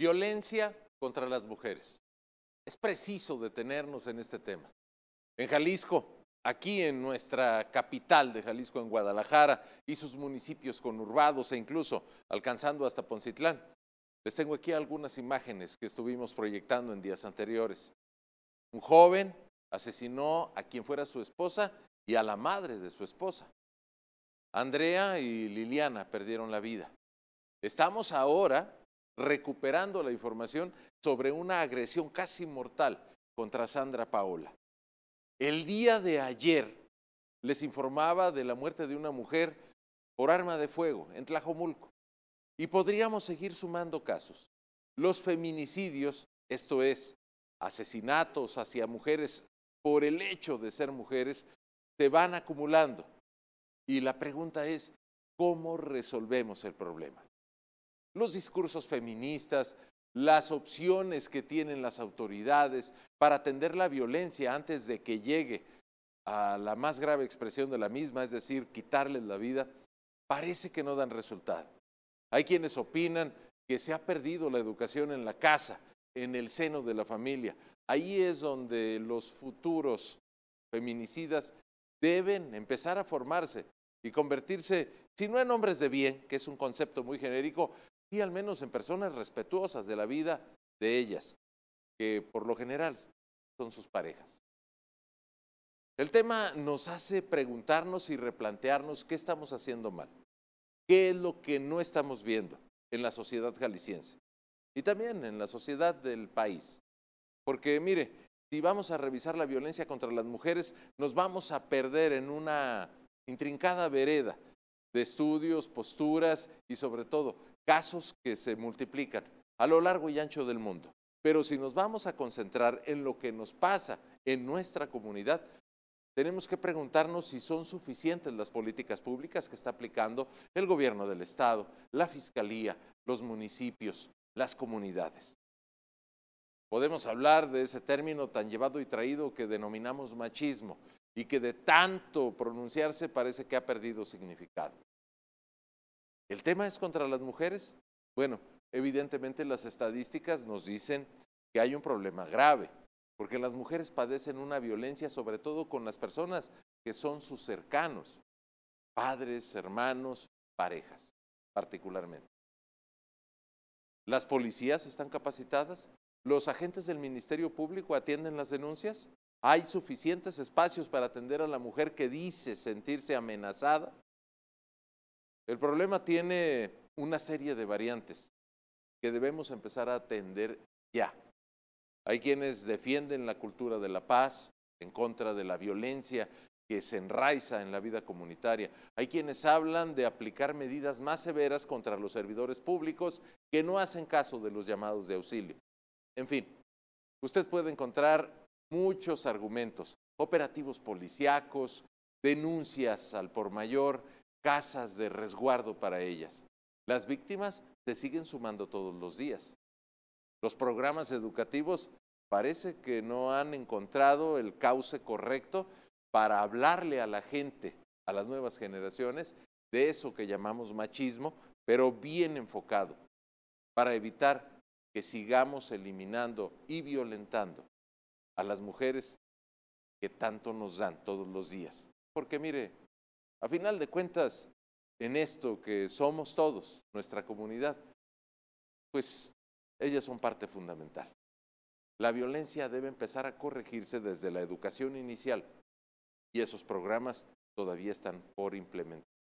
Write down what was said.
Violencia contra las mujeres. Es preciso detenernos en este tema. En Jalisco, aquí en nuestra capital de Jalisco, en Guadalajara, y sus municipios conurbados e incluso alcanzando hasta Poncitlán. Les tengo aquí algunas imágenes que estuvimos proyectando en días anteriores. Un joven asesinó a quien fuera su esposa y a la madre de su esposa. Andrea y Liliana perdieron la vida. Estamos ahora recuperando la información sobre una agresión casi mortal contra Sandra Paola. El día de ayer les informaba de la muerte de una mujer por arma de fuego en Tlajomulco. Y podríamos seguir sumando casos. Los feminicidios, esto es, asesinatos hacia mujeres por el hecho de ser mujeres, se van acumulando. Y la pregunta es, ¿cómo resolvemos el problema? los discursos feministas, las opciones que tienen las autoridades para atender la violencia antes de que llegue a la más grave expresión de la misma, es decir, quitarles la vida, parece que no dan resultado. Hay quienes opinan que se ha perdido la educación en la casa, en el seno de la familia. Ahí es donde los futuros feminicidas deben empezar a formarse y convertirse, si no en hombres de bien, que es un concepto muy genérico, y al menos en personas respetuosas de la vida de ellas, que por lo general son sus parejas. El tema nos hace preguntarnos y replantearnos qué estamos haciendo mal, qué es lo que no estamos viendo en la sociedad galiciense y también en la sociedad del país. Porque mire, si vamos a revisar la violencia contra las mujeres, nos vamos a perder en una intrincada vereda de estudios, posturas y sobre todo casos que se multiplican a lo largo y ancho del mundo. Pero si nos vamos a concentrar en lo que nos pasa en nuestra comunidad, tenemos que preguntarnos si son suficientes las políticas públicas que está aplicando el gobierno del Estado, la Fiscalía, los municipios, las comunidades. Podemos hablar de ese término tan llevado y traído que denominamos machismo y que de tanto pronunciarse parece que ha perdido significado. ¿El tema es contra las mujeres? Bueno, evidentemente las estadísticas nos dicen que hay un problema grave, porque las mujeres padecen una violencia sobre todo con las personas que son sus cercanos, padres, hermanos, parejas, particularmente. ¿Las policías están capacitadas? ¿Los agentes del Ministerio Público atienden las denuncias? ¿Hay suficientes espacios para atender a la mujer que dice sentirse amenazada? El problema tiene una serie de variantes que debemos empezar a atender ya. Hay quienes defienden la cultura de la paz en contra de la violencia que se enraiza en la vida comunitaria. Hay quienes hablan de aplicar medidas más severas contra los servidores públicos que no hacen caso de los llamados de auxilio. En fin, usted puede encontrar muchos argumentos, operativos policíacos, denuncias al por mayor, casas de resguardo para ellas. Las víctimas se siguen sumando todos los días. Los programas educativos parece que no han encontrado el cauce correcto para hablarle a la gente, a las nuevas generaciones, de eso que llamamos machismo, pero bien enfocado, para evitar que sigamos eliminando y violentando a las mujeres que tanto nos dan todos los días. Porque mire, a final de cuentas, en esto que somos todos, nuestra comunidad, pues ellas son parte fundamental. La violencia debe empezar a corregirse desde la educación inicial y esos programas todavía están por implementar.